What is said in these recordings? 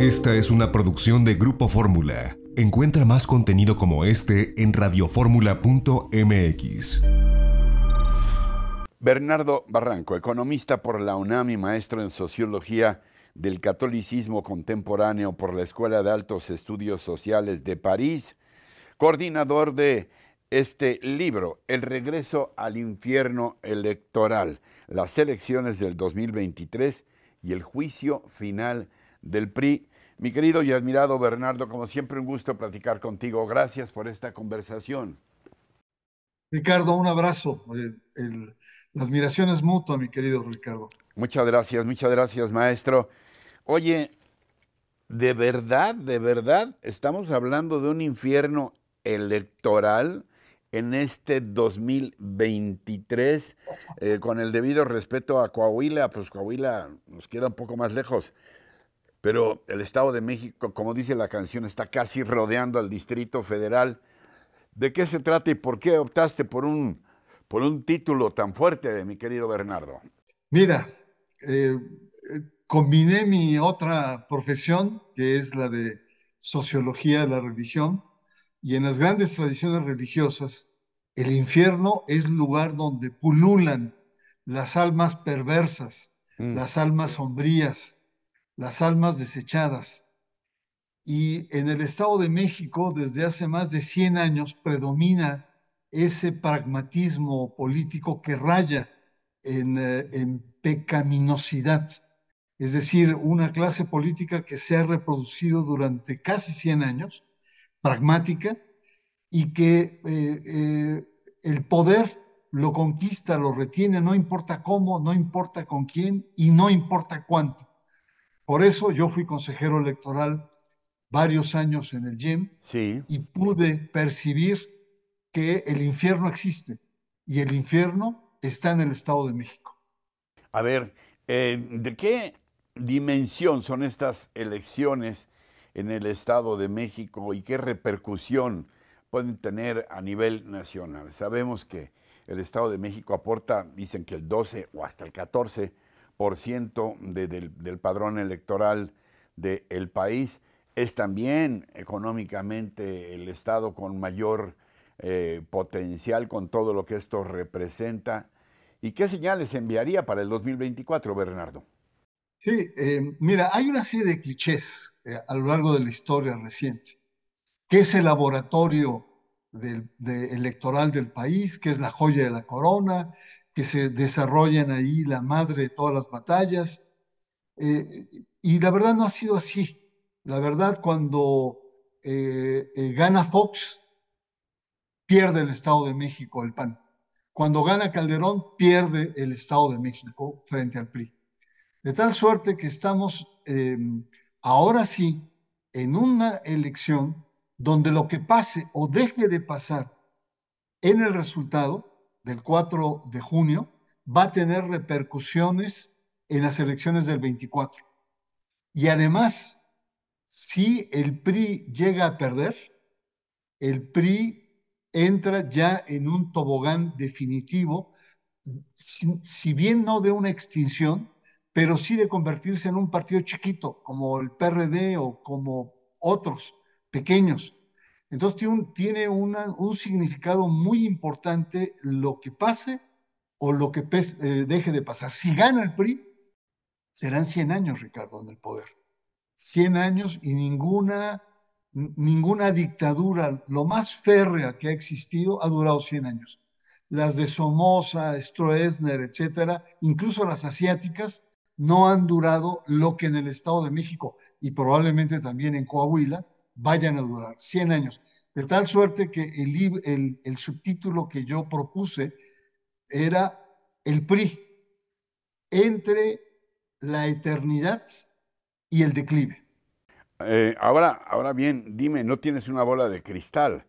Esta es una producción de Grupo Fórmula. Encuentra más contenido como este en radioformula.mx. Bernardo Barranco, economista por la UNAM y maestro en sociología del catolicismo contemporáneo por la Escuela de Altos Estudios Sociales de París, coordinador de este libro, El regreso al infierno electoral, las elecciones del 2023 y el juicio final del PRI. Mi querido y admirado Bernardo, como siempre un gusto platicar contigo. Gracias por esta conversación. Ricardo, un abrazo. la admiración es mutua, mi querido Ricardo. Muchas gracias, muchas gracias, maestro. Oye, de verdad, de verdad, estamos hablando de un infierno electoral en este 2023, eh, con el debido respeto a Coahuila, pues Coahuila nos queda un poco más lejos, pero el Estado de México, como dice la canción, está casi rodeando al Distrito Federal. ¿De qué se trata y por qué optaste por un, por un título tan fuerte, mi querido Bernardo? Mira, eh, combiné mi otra profesión, que es la de sociología de la religión, y en las grandes tradiciones religiosas, el infierno es lugar donde pululan las almas perversas, mm. las almas sombrías, las almas desechadas. Y en el Estado de México, desde hace más de 100 años, predomina ese pragmatismo político que raya eh, en, pecaminosidad. Es decir, una clase política que se ha reproducido durante casi 100 años, pragmática, y que eh, eh, el poder lo conquista, lo retiene, no importa cómo, no importa con quién y no importa cuánto. Por eso yo fui consejero electoral varios años en el GEM y pude percibir que el infierno existe y el infierno está en el Estado de México. A ver, eh, ¿de qué dimensión son estas elecciones en el Estado de México y qué repercusión pueden tener a nivel nacional? Sabemos que el Estado de México aporta, dicen que el 12 o hasta el 14 ciento del, del, padrón electoral del país. Es también económicamente el Estado con mayor eh, potencial, con todo lo que esto representa. ¿Y qué señales enviaría para el 2024, Bernardo? Sí, eh, mira, hay una serie de clichés eh, a lo largo de la historia reciente, que es el laboratorio de electoral del país, que es la joya de la corona, que se desarrollan ahí, la madre de todas las batallas. Eh, y la verdad no ha sido así. La verdad, cuando eh, eh, gana Fox, pierde el Estado de México el PAN. Cuando gana Calderón, pierde el Estado de México frente al PRI. De tal suerte que estamos em, ahora sí en una elección donde lo que pase o deje de pasar en el resultado del 4 de junio va a tener repercusiones en las elecciones del 24. Y además, si el PRI llega a perder, el PRI entra ya en un tobogán definitivo, si, bien no de una extinción, pero sí de convertirse en un partido chiquito, como el PRD o como otros pequeños. Entonces tiene, un, tiene un significado muy importante lo que pase o lo que eh, deje de pasar. Si gana el PRI, serán 100 años, Ricardo, en el poder. 100 años y ninguna, ninguna dictadura, lo más férrea que ha existido, ha durado 100 años. Las de Somoza, Stroessner, etcétera, incluso las asiáticas, no han durado lo que en el Estado de México y probablemente también en Coahuila vayan a durar 100 años. De tal suerte que el, el, subtítulo que yo propuse era el PRI, entre la eternidad y el declive. Eh, ahora, ahora bien, dime, no tienes una bola de cristal,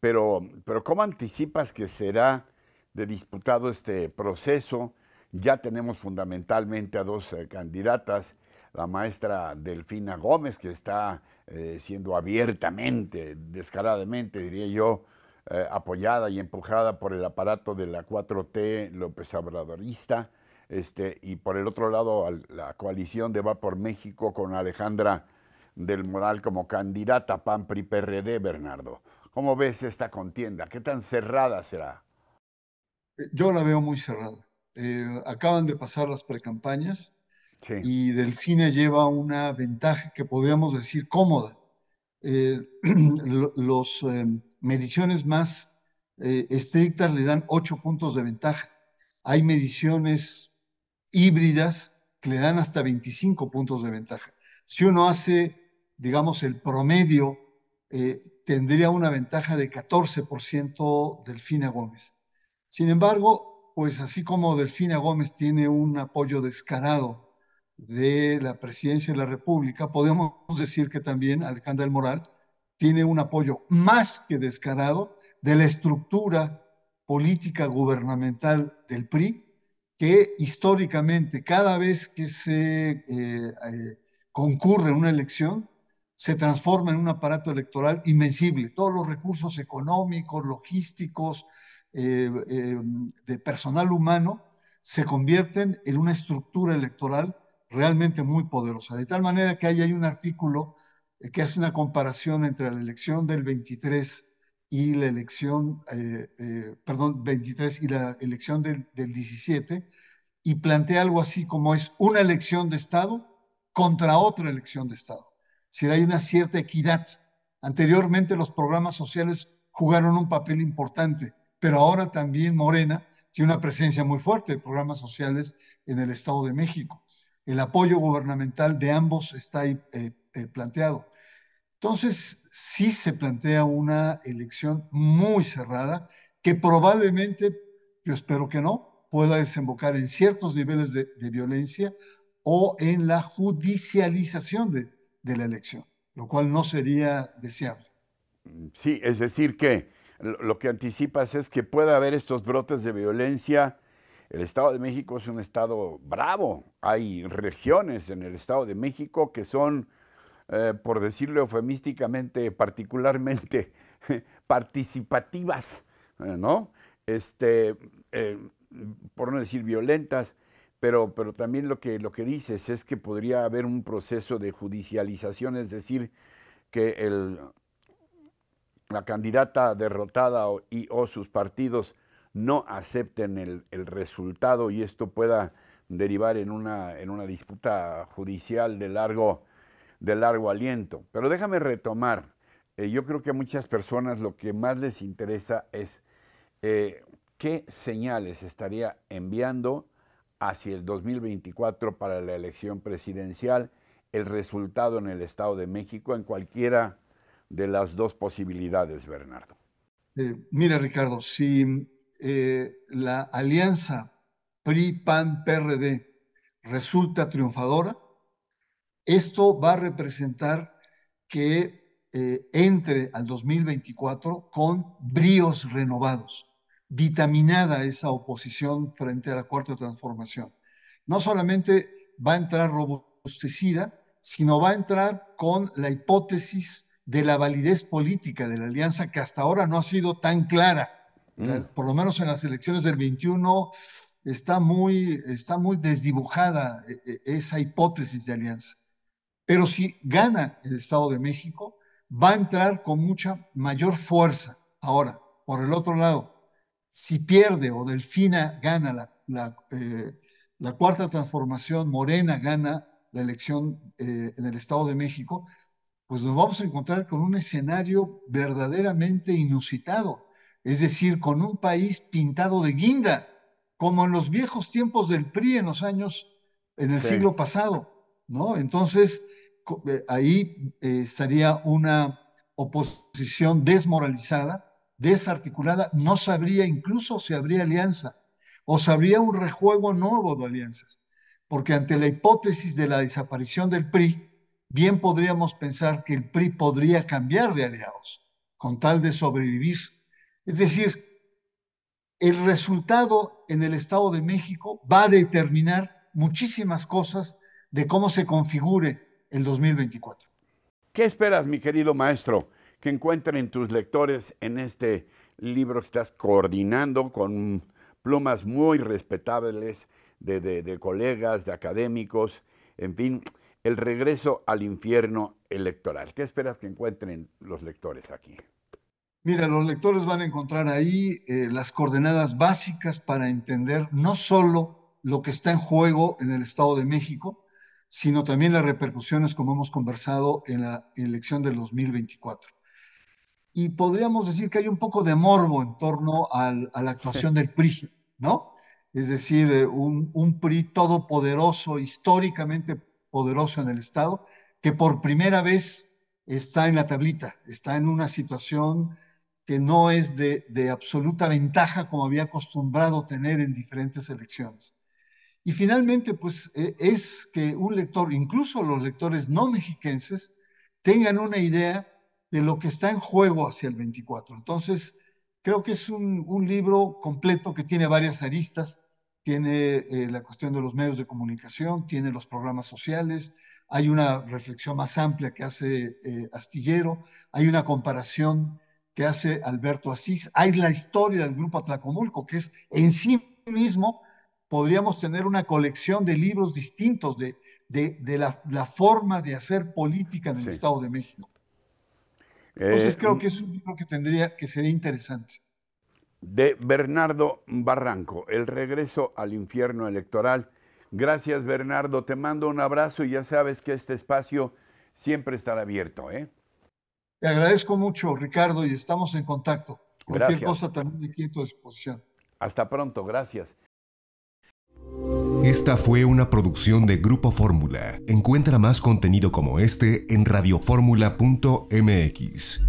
pero, pero ¿cómo anticipas que será de disputado este proceso? Ya tenemos fundamentalmente a dos eh, candidatas la maestra Delfina Gómez, que está eh, siendo abiertamente, descaradamente, diría yo, eh, apoyada y empujada por el aparato de la 4T López Obradorista, este, y por el otro lado la coalición de Va por México con Alejandra del Moral como candidata PAN PRI PRD, Bernardo. ¿Cómo ves esta contienda? ¿Qué tan cerrada será? Eh, yo la veo muy cerrada. acaban de pasar las precampañas y Delfina lleva una ventaja que podríamos decir cómoda. Eh, las em, mediciones más eh, estrictas le dan 8 puntos de ventaja. Hay mediciones híbridas que le dan hasta 25 puntos de ventaja. Si uno hace, digamos, el promedio, eh, tendría una ventaja de 14% Delfina Gómez. Sin embargo, pues así como Delfina Gómez tiene un apoyo descarado de la presidencia de la República, podemos decir que también Alejandra del Moral tiene un apoyo más que descarado de la estructura política gubernamental del PRI, que históricamente cada vez que se eh, eh, concurre una elección, se transforma en un aparato electoral invencible. Todos los recursos económicos, logísticos, eh, de personal humano, se convierten en una estructura electoral realmente muy poderosa. De tal manera que ahí hay un artículo eh, que hace una comparación entre la elección del 23 y la elección, eh, eh, perdón, 23 y la elección del, del 17, y plantea algo así como es una elección de Estado contra otra elección de Estado. Si hay una cierta equidad. Anteriormente los programas sociales jugaron un papel importante, pero ahora también Morena tiene una presencia muy fuerte de programas sociales en el Estado de México el apoyo gubernamental de ambos está eh, eh, planteado. Entonces, sí se plantea una elección muy cerrada que probablemente, yo espero que no, pueda desembocar en ciertos niveles de, violencia o en la judicialización de, la elección, lo cual no sería deseable. Sí, es decir, que lo que anticipas es que pueda haber estos brotes de violencia el Estado de México es un estado bravo. Hay regiones en el Estado de México que son, eh, por decirlo eufemísticamente, particularmente participativas, eh, ¿no? Este, eh, por no decir violentas, pero, pero también lo que, lo que dices es que podría haber un proceso de judicialización, es decir, que el, la candidata derrotada o sus partidos no acepten el, resultado y esto pueda derivar en una, en una disputa judicial de largo, de largo aliento. Pero déjame retomar, eh, yo creo que a muchas personas lo que más les interesa es eh, qué señales estaría enviando hacia el 2024 para la elección presidencial el resultado en el Estado de México en cualquiera de las dos posibilidades, Bernardo. Eh, mira, Ricardo, si eh, la alianza PRI-PAN-PRD resulta triunfadora, esto va a representar que eh, entre al 2024 con bríos renovados, vitaminada esa oposición frente a la cuarta transformación. No solamente va a entrar robustecida, sino va a entrar con la hipótesis de la validez política de la alianza que hasta ahora no ha sido tan clara Mm. Por lo menos en las elecciones del 21 está muy, está muy desdibujada eh, eh, esa hipótesis de alianza. Pero si gana el Estado de México, va a entrar con mucha mayor fuerza. Ahora, por el otro lado, si pierde o Delfina gana la, la, eh, cuarta transformación, Morena gana la elección en el Estado de México, pues nos vamos a encontrar con un escenario verdaderamente inusitado es decir, con un país pintado de guinda, como en los viejos tiempos del PRI en los años, en el siglo pasado, ¿no? Entonces, eh, ahí eh, estaría una oposición desmoralizada, desarticulada, no sabría incluso si habría alianza o sabría habría un rejuego nuevo de alianzas, porque ante la hipótesis de la desaparición del PRI, bien podríamos pensar que el PRI podría cambiar de aliados con tal de sobrevivir es decir, el resultado en el Estado de México va a determinar muchísimas cosas de cómo se configure el 2024. ¿Qué esperas, mi querido maestro, que encuentren tus lectores en este libro que estás coordinando con plumas muy respetables de, de colegas, de académicos, en fin, el regreso al infierno electoral? ¿Qué esperas que encuentren los lectores aquí? Mira, los lectores van a encontrar ahí eh, las coordenadas básicas para entender no solo lo que está en juego en el Estado de México, sino también las repercusiones, como hemos conversado, en la elección del 2024. Y podríamos decir que hay un poco de morbo en torno a la actuación del PRI, ¿no? Es decir, eh, un, un PRI todopoderoso, históricamente poderoso en el Estado, que por primera vez está en la tablita, está en una situación que no es de, absoluta ventaja como había acostumbrado tener en diferentes elecciones. Y finalmente, pues e, es que un lector, incluso los lectores no mexiquenses, tengan una idea de lo que está en juego hacia el 24. Entonces, creo que es un, libro completo que tiene varias aristas. Tiene eh, la cuestión de los medios de comunicación, tiene los programas sociales, hay una reflexión más amplia que hace eh, Astillero, hay una comparación hace Alberto Asís. Hay la historia del Grupo Atlacomulco, que es en sí mismo, podríamos tener una colección de libros distintos de, de, la, forma de hacer política en el Estado de México. Eh, Entonces creo mm que es un libro que tendría que sería interesante. De Bernardo Barranco, El regreso al infierno electoral. Gracias Bernardo, te mando un abrazo y ya sabes que este espacio siempre estará abierto. ¿eh? Te agradezco mucho, Ricardo, y estamos en contacto. Cualquier cosa también aquí a tu disposición. Hasta pronto, gracias. Esta fue una producción de Grupo Fórmula. Encuentra más contenido como este en radioformula.mx.